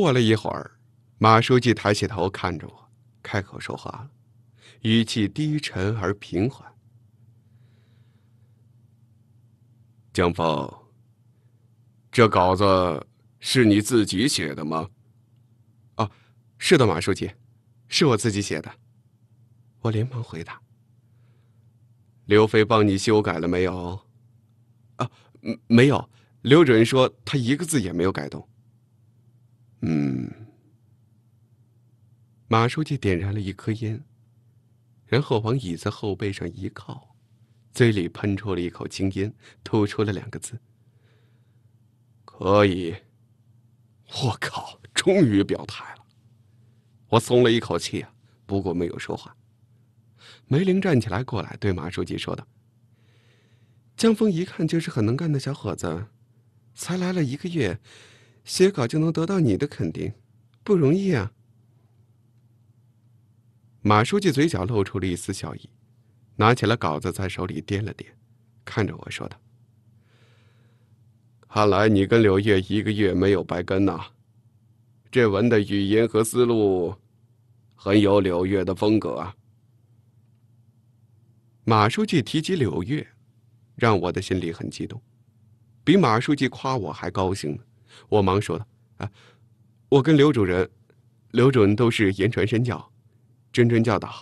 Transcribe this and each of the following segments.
过了一会儿，马书记抬起头看着我，开口说话了，语气低沉而平缓：“江峰，这稿子是你自己写的吗？”“哦，是的，马书记，是我自己写的。”我连忙回答。“刘飞帮你修改了没有？”“啊，没有。刘主任说他一个字也没有改动。”嗯，马书记点燃了一颗烟，然后往椅子后背上一靠，嘴里喷出了一口青烟，吐出了两个字：“可以。”我靠！终于表态了，我松了一口气啊！不过没有说话。梅玲站起来过来，对马书记说道：“江峰一看就是很能干的小伙子，才来了一个月。”写稿就能得到你的肯定，不容易啊！马书记嘴角露出了一丝笑意，拿起了稿子在手里掂了掂，看着我说道：“看来你跟柳月一个月没有白跟呐，这文的语言和思路，很有柳月的风格。”啊。”马书记提及柳月，让我的心里很激动，比马书记夸我还高兴呢。我忙说道：“啊，我跟刘主任，刘主任都是言传身教，谆谆教导。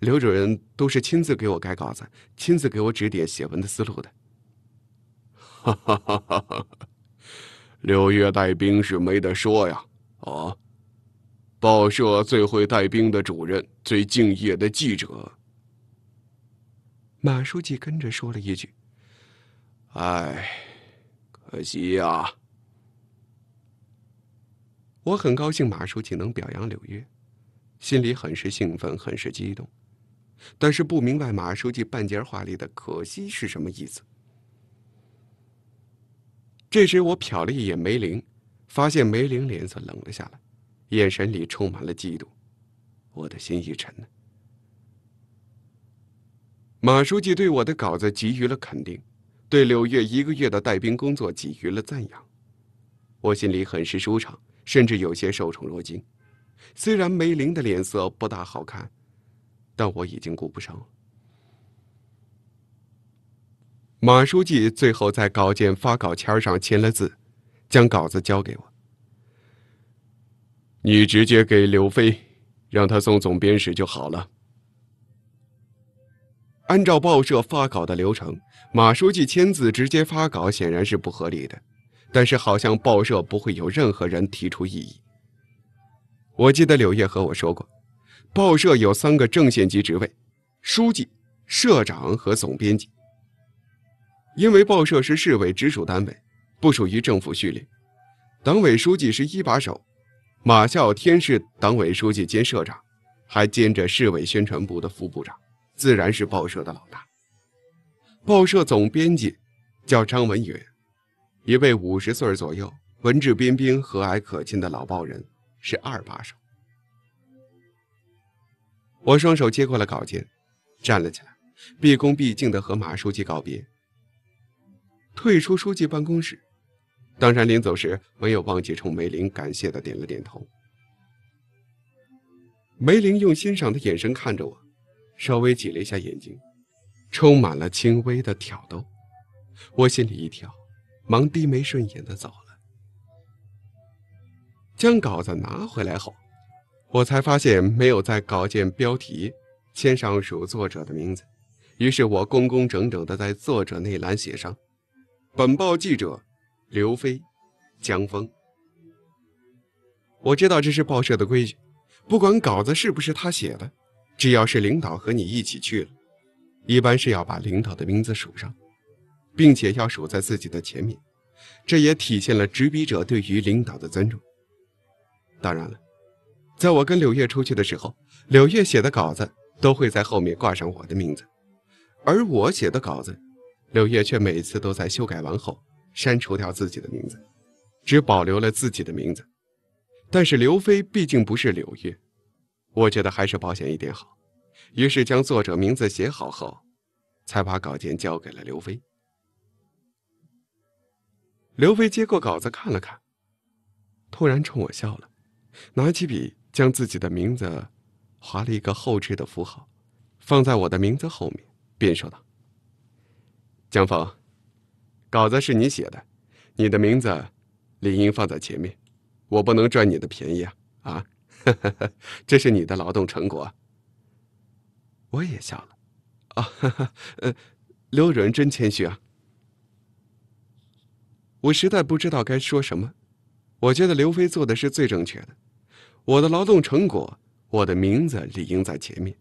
刘主任都是亲自给我改稿子，亲自给我指点写文的思路的。”哈哈哈！哈哈！刘月带兵是没得说呀！啊，报社最会带兵的主任，最敬业的记者。马书记跟着说了一句：“哎，可惜呀。”我很高兴马书记能表扬柳月，心里很是兴奋，很是激动，但是不明白马书记半截话里的“可惜”是什么意思。这时我瞟了一眼梅玲，发现梅玲脸色冷了下来，眼神里充满了嫉妒，我的心一沉。马书记对我的稿子给予了肯定，对柳月一个月的带兵工作给予了赞扬，我心里很是舒畅。甚至有些受宠若惊，虽然梅林的脸色不大好看，但我已经顾不上了。马书记最后在稿件发稿签上签了字，将稿子交给我。你直接给刘飞，让他送总编室就好了。按照报社发稿的流程，马书记签字直接发稿显然是不合理的。但是好像报社不会有任何人提出异议。我记得柳叶和我说过，报社有三个正县级职位：书记、社长和总编辑。因为报社是市委直属单位，不属于政府序列，党委书记是一把手，马啸天是党委书记兼社长，还兼着市委宣传部的副部长，自然是报社的老大。报社总编辑叫张文远。一位五十岁左右、文质彬彬、和蔼可亲的老报人，是二把手。我双手接过了稿件，站了起来，毕恭毕敬的和马书记告别，退出书记办公室。当然，临走时没有忘记冲梅林感谢的点了点头。梅林用欣赏的眼神看着我，稍微挤了一下眼睛，充满了轻微的挑逗。我心里一跳。忙低眉顺眼的走了。将稿子拿回来后，我才发现没有在稿件标题签上署作者的名字。于是我工工整整的在作者那栏写上：“本报记者刘飞江峰。”我知道这是报社的规矩，不管稿子是不是他写的，只要是领导和你一起去了，一般是要把领导的名字署上。并且要守在自己的前面，这也体现了执笔者对于领导的尊重。当然了，在我跟柳月出去的时候，柳月写的稿子都会在后面挂上我的名字，而我写的稿子，柳月却每次都在修改完后删除掉自己的名字，只保留了自己的名字。但是刘飞毕竟不是柳月，我觉得还是保险一点好，于是将作者名字写好后，才把稿件交给了刘飞。刘飞接过稿子看了看，突然冲我笑了，拿起笔将自己的名字划了一个后置的符号，放在我的名字后面，便说道：“江峰，稿子是你写的，你的名字理应放在前面，我不能占你的便宜啊！啊，这是你的劳动成果。”我也笑了，啊，刘主任真谦虚啊。我实在不知道该说什么，我觉得刘飞做的是最正确的。我的劳动成果，我的名字理应在前面，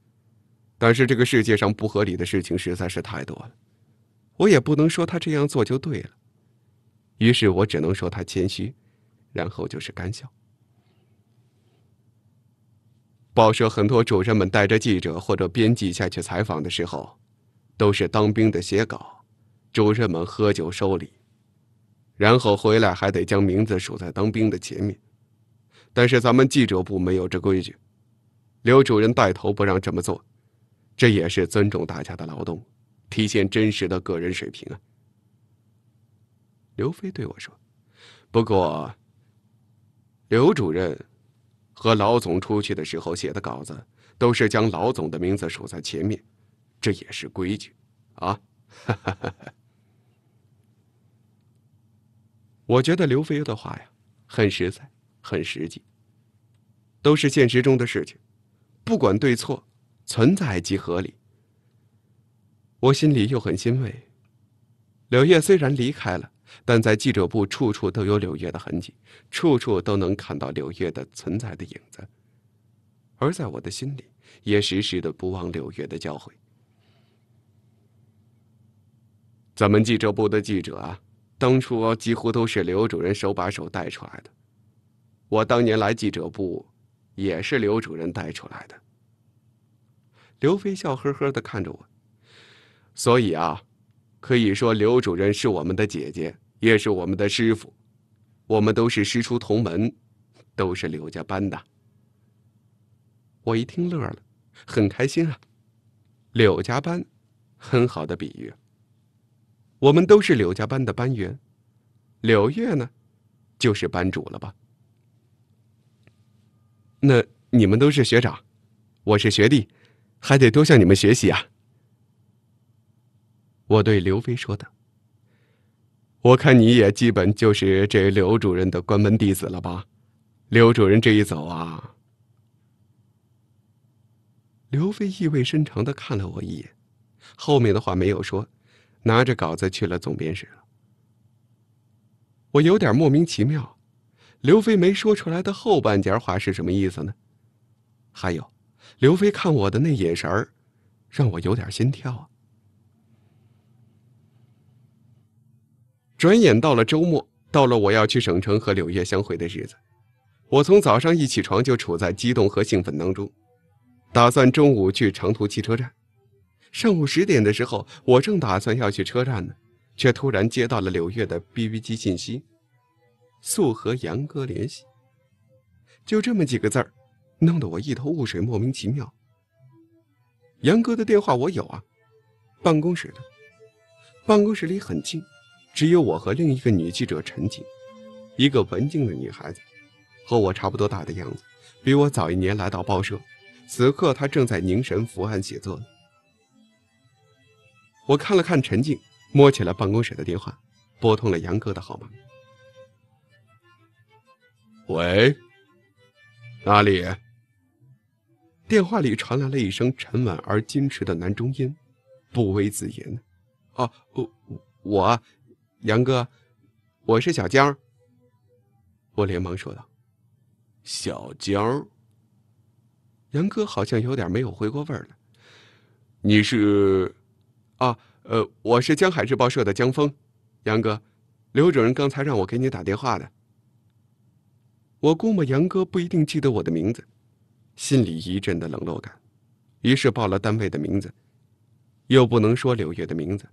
但是这个世界上不合理的事情实在是太多了，我也不能说他这样做就对了。于是我只能说他谦虚，然后就是干笑。报社很多主任们带着记者或者编辑下去采访的时候，都是当兵的写稿，主任们喝酒收礼。然后回来还得将名字数在当兵的前面，但是咱们记者部没有这规矩，刘主任带头不让这么做，这也是尊重大家的劳动，体现真实的个人水平啊。刘飞对我说：“不过，刘主任和老总出去的时候写的稿子，都是将老总的名字数在前面，这也是规矩，啊。”哈哈哈哈。我觉得刘飞的话呀，很实在，很实际，都是现实中的事情，不管对错，存在即合理。我心里又很欣慰，柳叶虽然离开了，但在记者部处处都有柳叶的痕迹，处处都能看到柳叶的存在的影子，而在我的心里，也时时的不忘柳叶的教诲。咱们记者部的记者啊。当初几乎都是刘主任手把手带出来的，我当年来记者部也是刘主任带出来的。刘飞笑呵呵的看着我，所以啊，可以说刘主任是我们的姐姐，也是我们的师傅，我们都是师出同门，都是柳家班的。我一听乐了，很开心啊，柳家班，很好的比喻。我们都是柳家班的班员，柳月呢，就是班主了吧？那你们都是学长，我是学弟，还得多向你们学习啊！我对刘飞说道。我看你也基本就是这刘主任的关门弟子了吧？刘主任这一走啊，刘飞意味深长的看了我一眼，后面的话没有说。拿着稿子去了总编室了，我有点莫名其妙，刘飞没说出来的后半截话是什么意思呢？还有，刘飞看我的那眼神儿，让我有点心跳啊。转眼到了周末，到了我要去省城和柳月相会的日子，我从早上一起床就处在激动和兴奋当中，打算中午去长途汽车站。上午十点的时候，我正打算要去车站呢，却突然接到了柳月的 B B 机信息，速和杨哥联系。就这么几个字儿，弄得我一头雾水，莫名其妙。杨哥的电话我有啊，办公室的，办公室里很静，只有我和另一个女记者陈静，一个文静的女孩子，和我差不多大的样子，比我早一年来到报社。此刻她正在凝神伏案写作呢。我看了看陈静，摸起了办公室的电话，拨通了杨哥的号码。喂，哪里？电话里传来了一声沉稳而矜持的男中音，不为自言。哦，我，我，杨哥，我是小江。我连忙说道：“小江。”杨哥好像有点没有回过味儿来，你是？啊，呃，我是江海日报社的江峰，杨哥，刘主任刚才让我给你打电话的。我估摸杨哥不一定记得我的名字，心里一阵的冷落感，于是报了单位的名字，又不能说柳月的名字，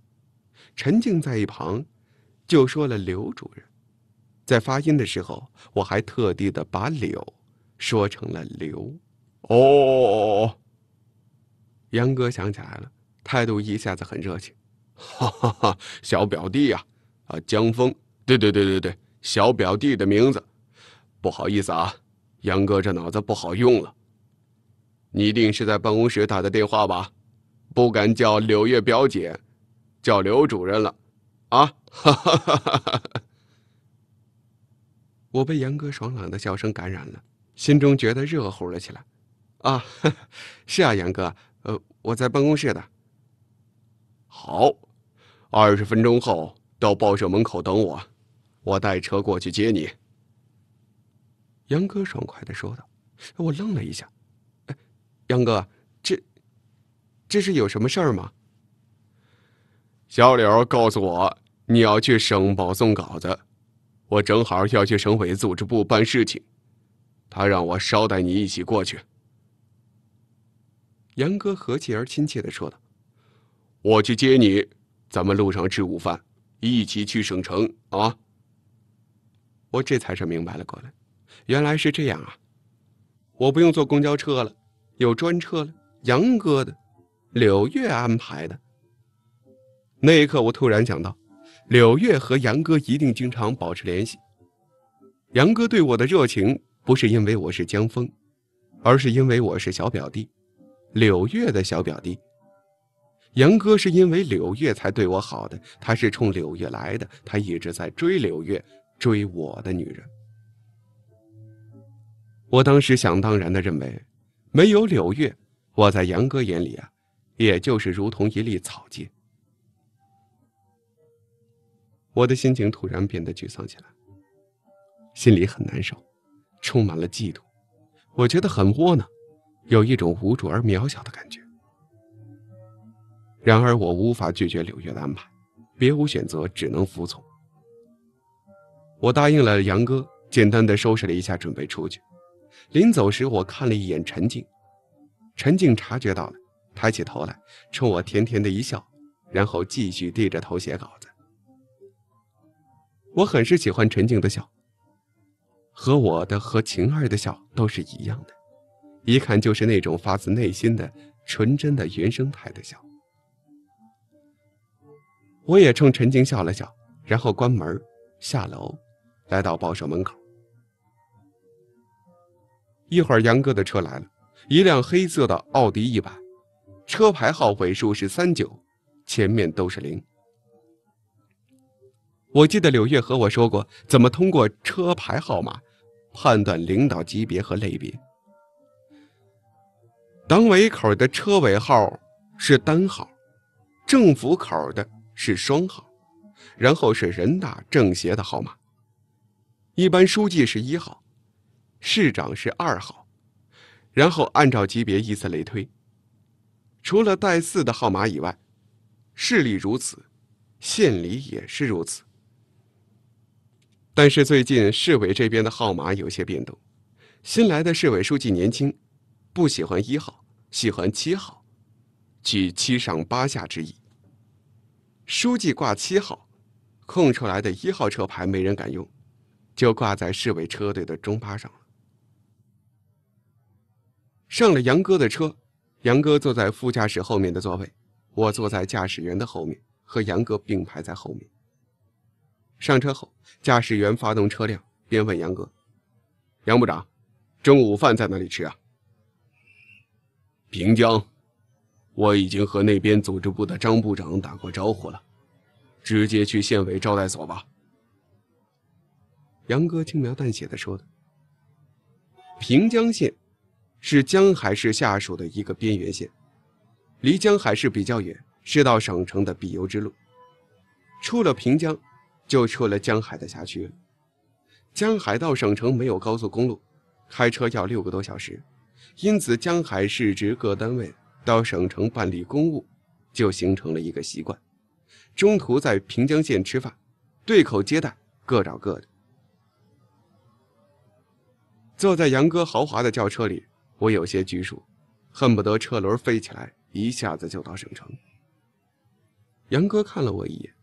陈静在一旁就说了刘主任，在发音的时候，我还特地的把柳说成了刘。哦，杨哥想起来了。态度一下子很热情，哈哈哈！小表弟呀，啊，江峰，对对对对对，小表弟的名字，不好意思啊，杨哥这脑子不好用了，你一定是在办公室打的电话吧？不敢叫柳叶表姐，叫刘主任了，啊，哈哈哈！哈我被杨哥爽朗的笑声感染了，心中觉得热乎了起来。啊，是啊，杨哥，呃，我在办公室的。好，二十分钟后到报社门口等我，我带车过去接你。”杨哥爽快的说道。我愣了一下，“杨哥，这这是有什么事儿吗？”小柳告诉我你要去省报送稿子，我正好要去省委组织部办事情，他让我捎带你一起过去。”杨哥和气而亲切的说道。我去接你，咱们路上吃午饭，一起去省城啊！我这才是明白了过来，原来是这样啊！我不用坐公交车了，有专车了。杨哥的，柳月安排的。那一刻，我突然想到，柳月和杨哥一定经常保持联系。杨哥对我的热情，不是因为我是江峰，而是因为我是小表弟，柳月的小表弟。杨哥是因为柳月才对我好的，他是冲柳月来的，他一直在追柳月，追我的女人。我当时想当然的认为，没有柳月，我在杨哥眼里啊，也就是如同一粒草芥。我的心情突然变得沮丧起来，心里很难受，充满了嫉妒，我觉得很窝囊，有一种无助而渺小的感觉。然而我无法拒绝柳月的安排，别无选择，只能服从。我答应了杨哥，简单的收拾了一下，准备出去。临走时，我看了一眼陈静，陈静察觉到了，抬起头来，冲我甜甜的一笑，然后继续低着头写稿子。我很是喜欢陈静的笑，和我的和晴儿的笑都是一样的，一看就是那种发自内心的、纯真的原生态的笑。我也冲陈静笑了笑，然后关门下楼，来到报社门口。一会儿，杨哥的车来了，一辆黑色的奥迪一百，车牌号尾数是三九，前面都是零。我记得柳月和我说过，怎么通过车牌号码判断领导级别和类别。党委口的车尾号是单号，政府口的。是双号，然后是人大、政协的号码。一般书记是一号，市长是二号，然后按照级别依次类推。除了带四的号码以外，市里如此，县里也是如此。但是最近市委这边的号码有些变动，新来的市委书记年轻，不喜欢一号，喜欢七号，举七上八下之意。书记挂七号，空出来的一号车牌没人敢用，就挂在市委车队的中巴上了。上了杨哥的车，杨哥坐在副驾驶后面的座位，我坐在驾驶员的后面，和杨哥并排在后面。上车后，驾驶员发动车辆，便问杨哥：“杨部长，中午饭在哪里吃啊？”平江。我已经和那边组织部的张部长打过招呼了，直接去县委招待所吧。杨哥轻描淡写的说的。平江县是江海市下属的一个边缘县，离江海市比较远，是到省城的必由之路。出了平江，就出了江海的辖区。江海到省城没有高速公路，开车要六个多小时，因此江海市直各单位。到省城办理公务，就形成了一个习惯。中途在平江县吃饭，对口接待，各找各的。坐在杨哥豪华的轿车里，我有些拘束，恨不得车轮飞起来，一下子就到省城。杨哥看了我一眼，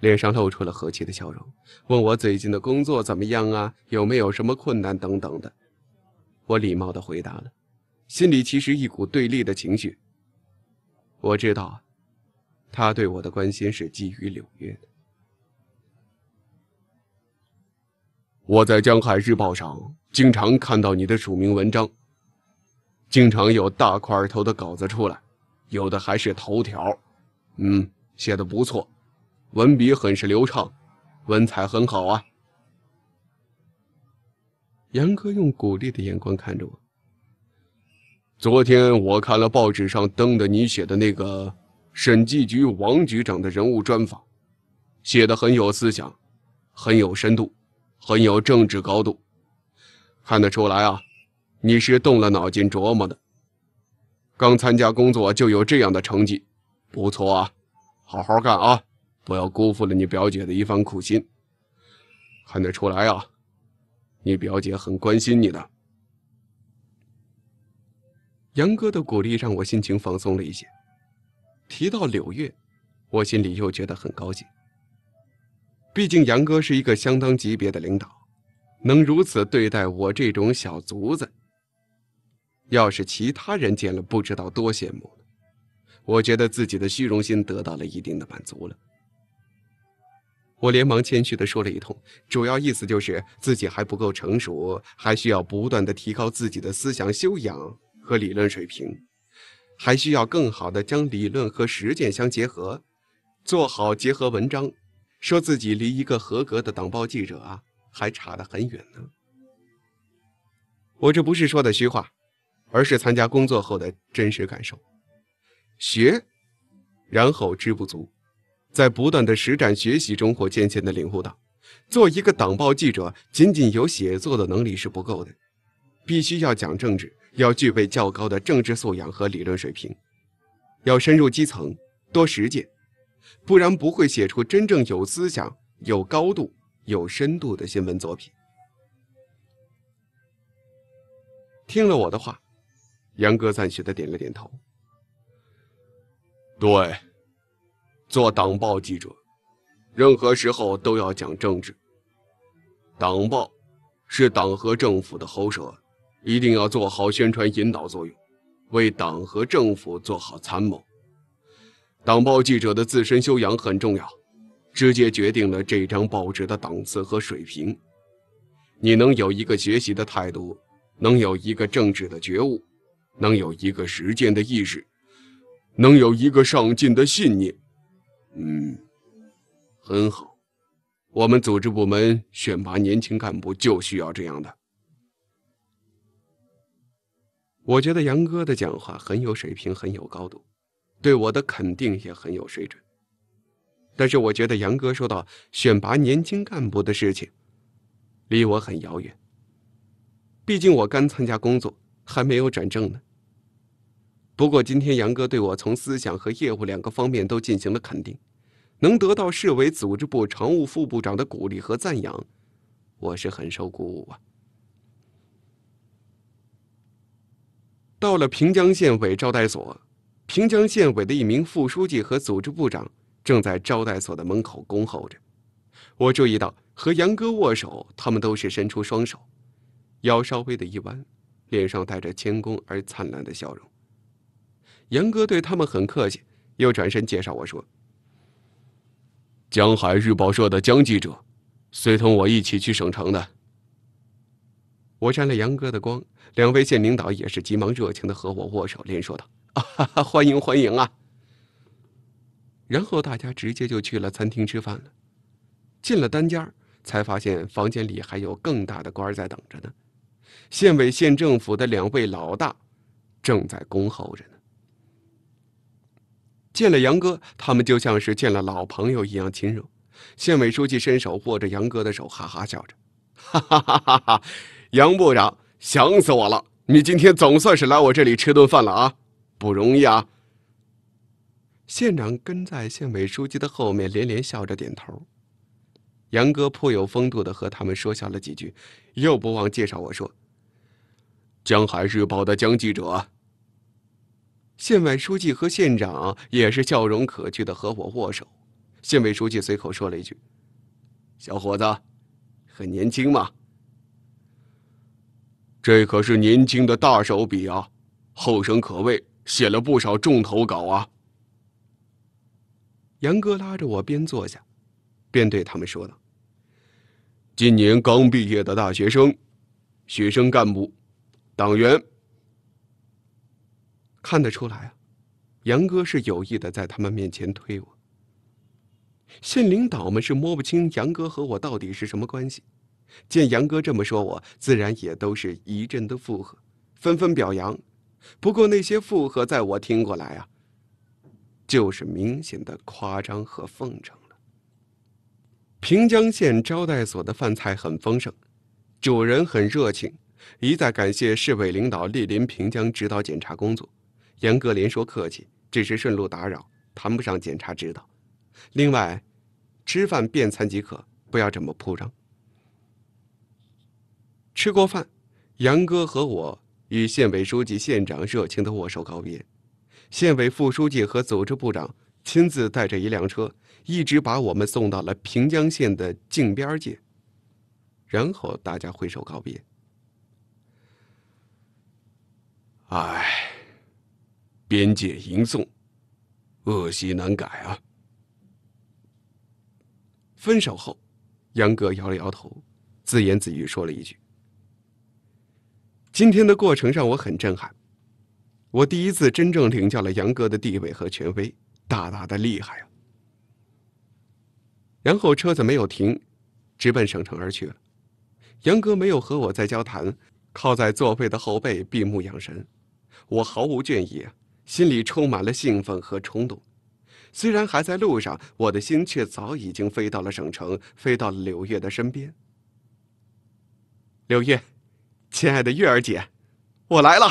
脸上露出了和气的笑容，问我最近的工作怎么样啊？有没有什么困难等等的？我礼貌地回答了。心里其实一股对立的情绪。我知道，他对我的关心是基于纽约的。我在《江海日报》上经常看到你的署名文章，经常有大块头的稿子出来，有的还是头条。嗯，写的不错，文笔很是流畅，文采很好啊。杨哥用鼓励的眼光看着我。昨天我看了报纸上登的你写的那个审计局王局长的人物专访，写的很有思想，很有深度，很有政治高度，看得出来啊，你是动了脑筋琢磨的。刚参加工作就有这样的成绩，不错啊，好好干啊，不要辜负了你表姐的一番苦心。看得出来啊，你表姐很关心你的。杨哥的鼓励让我心情放松了一些。提到柳月，我心里又觉得很高兴。毕竟杨哥是一个相当级别的领导，能如此对待我这种小卒子，要是其他人见了，不知道多羡慕呢。我觉得自己的虚荣心得到了一定的满足了。我连忙谦虚的说了一通，主要意思就是自己还不够成熟，还需要不断的提高自己的思想修养。和理论水平，还需要更好的将理论和实践相结合，做好结合文章。说自己离一个合格的党报记者啊，还差得很远呢。我这不是说的虚话，而是参加工作后的真实感受。学，然后知不足，在不断的实战学习中，我渐渐的领悟到，做一个党报记者，仅仅有写作的能力是不够的，必须要讲政治。要具备较高的政治素养和理论水平，要深入基层，多实践，不然不会写出真正有思想、有高度、有深度的新闻作品。听了我的话，杨哥赞许的点了点头。对，做党报记者，任何时候都要讲政治。党报是党和政府的喉舌。一定要做好宣传引导作用，为党和政府做好参谋。党报记者的自身修养很重要，直接决定了这张报纸的档次和水平。你能有一个学习的态度，能有一个政治的觉悟，能有一个实践的意识，能有一个上进的信念，嗯，很好。我们组织部门选拔年轻干部就需要这样的。我觉得杨哥的讲话很有水平，很有高度，对我的肯定也很有水准。但是，我觉得杨哥说到选拔年轻干部的事情，离我很遥远。毕竟我刚参加工作，还没有转正呢。不过，今天杨哥对我从思想和业务两个方面都进行了肯定，能得到市委组织部常务副部长的鼓励和赞扬，我是很受鼓舞啊。到了平江县委招待所，平江县委的一名副书记和组织部长正在招待所的门口恭候着。我注意到，和杨哥握手，他们都是伸出双手，腰稍微的一弯，脸上带着谦恭而灿烂的笑容。杨哥对他们很客气，又转身介绍我说：“江海日报社的江记者，随同我一起去省城的。”我沾了杨哥的光，两位县领导也是急忙热情的和我握手，连说道：“欢迎欢迎啊！”然后大家直接就去了餐厅吃饭了。进了单间才发现房间里还有更大的官在等着呢。县委、县政府的两位老大正在恭候着呢。见了杨哥，他们就像是见了老朋友一样亲热。县委书记伸手握着杨哥的手，哈哈笑着，哈哈哈哈。杨部长想死我了，你今天总算是来我这里吃顿饭了啊，不容易啊！县长跟在县委书记的后面连连笑着点头，杨哥颇有风度的和他们说笑了几句，又不忘介绍我说：“江海日报的江记者。”县委书记和县长也是笑容可掬的和我握手。县委书记随口说了一句：“小伙子，很年轻嘛。”这可是年轻的大手笔啊！后生可畏，写了不少重头稿啊。杨哥拉着我边坐下，边对他们说道：“今年刚毕业的大学生，学生干部，党员，看得出来啊。”杨哥是有意的在他们面前推我。县领导们是摸不清杨哥和我到底是什么关系。见杨哥这么说，我自然也都是一阵的附和，纷纷表扬。不过那些附和，在我听过来啊，就是明显的夸张和奉承了。平江县招待所的饭菜很丰盛，主人很热情，一再感谢市委领导莅临平江指导检查工作。杨哥连说客气，只是顺路打扰，谈不上检查指导。另外，吃饭便餐即可，不要这么铺张。吃过饭，杨哥和我与县委书记、县长热情的握手告别。县委副书记和组织部长亲自带着一辆车，一直把我们送到了平江县的靖边界，然后大家挥手告别。唉，边界迎送，恶习难改啊！分手后，杨哥摇了摇头，自言自语说了一句。今天的过程让我很震撼，我第一次真正领教了杨哥的地位和权威，大大的厉害啊！然后车子没有停，直奔省城而去了。杨哥没有和我再交谈，靠在座位的后背闭目养神。我毫无倦意，心里充满了兴奋和冲动。虽然还在路上，我的心却早已经飞到了省城，飞到了柳月的身边。柳月。亲爱的月儿姐，我来了。